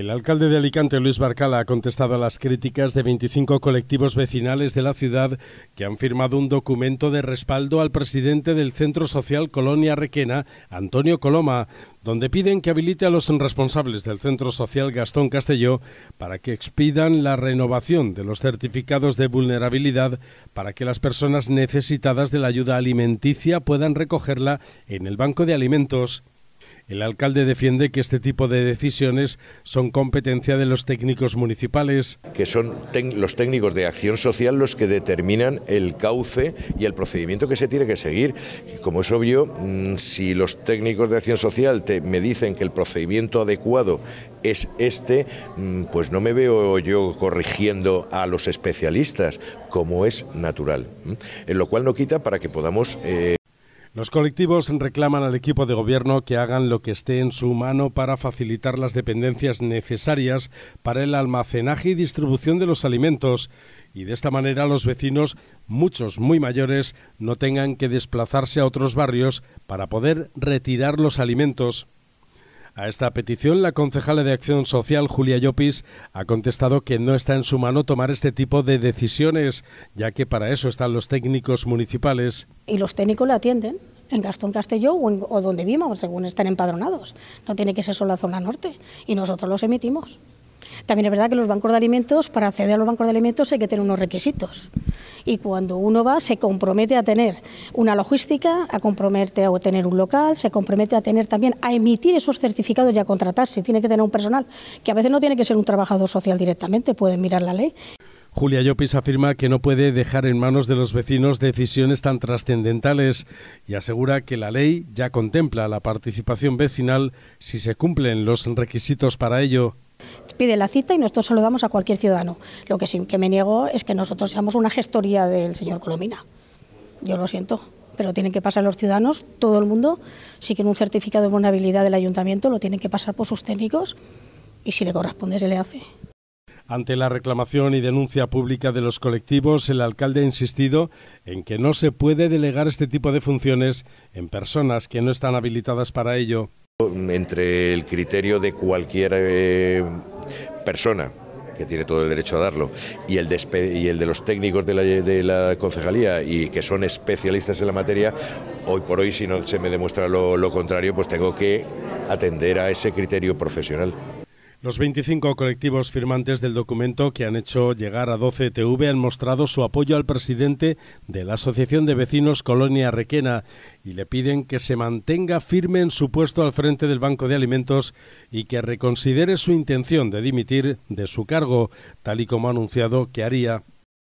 El alcalde de Alicante, Luis Barcala, ha contestado a las críticas de 25 colectivos vecinales de la ciudad que han firmado un documento de respaldo al presidente del Centro Social Colonia Requena, Antonio Coloma, donde piden que habilite a los responsables del Centro Social Gastón Castelló para que expidan la renovación de los certificados de vulnerabilidad para que las personas necesitadas de la ayuda alimenticia puedan recogerla en el Banco de Alimentos. El alcalde defiende que este tipo de decisiones son competencia de los técnicos municipales. Que son los técnicos de acción social los que determinan el cauce y el procedimiento que se tiene que seguir. Como es obvio, mm, si los técnicos de acción social me dicen que el procedimiento adecuado es este, mm, pues no me veo yo corrigiendo a los especialistas, como es natural. Lo cual no quita para que podamos... Eh, los colectivos reclaman al equipo de gobierno que hagan lo que esté en su mano para facilitar las dependencias necesarias para el almacenaje y distribución de los alimentos y de esta manera los vecinos, muchos muy mayores, no tengan que desplazarse a otros barrios para poder retirar los alimentos. A esta petición, la concejala de Acción Social, Julia Llopis, ha contestado que no está en su mano tomar este tipo de decisiones, ya que para eso están los técnicos municipales. Y los técnicos la atienden en Gastón Castelló o, donde vimos, según estén empadronados. No tiene que ser solo la zona norte y nosotros los emitimos. También es verdad que los bancos de alimentos, para acceder a los bancos de alimentos hay que tener unos requisitos. Y cuando uno va, se compromete a tener una logística, a comprometer a tener un local, se compromete a tener también, a emitir esos certificados y a contratarse. Tiene que tener un personal, que a veces no tiene que ser un trabajador social directamente, puede mirar la ley. Julia Llopis afirma que no puede dejar en manos de los vecinos decisiones tan trascendentales y asegura que la ley ya contempla la participación vecinal si se cumplen los requisitos para ello. Pide la cita y nosotros saludamos a cualquier ciudadano. Lo que sí que me niego es que nosotros seamos una gestoría del señor Colomina. Yo lo siento, pero tienen que pasar los ciudadanos, todo el mundo, si quieren un certificado de vulnerabilidad del ayuntamiento, lo tienen que pasar por sus técnicos y si le corresponde se le hace. Ante la reclamación y denuncia pública de los colectivos, el alcalde ha insistido en que no se puede delegar este tipo de funciones en personas que no están habilitadas para ello. Entre el criterio de cualquier eh, persona que tiene todo el derecho a darlo, y el de, los técnicos de la, concejalía y que son especialistas en la materia, hoy por hoy si no se me demuestra lo contrario, pues tengo que atender a ese criterio profesional. Los 25 colectivos firmantes del documento que han hecho llegar a 12 e TV han mostrado su apoyo al presidente de la Asociación de Vecinos Colonia Requena y le piden que se mantenga firme en su puesto al frente del Banco de Alimentos y que reconsidere su intención de dimitir de su cargo, tal y como ha anunciado que haría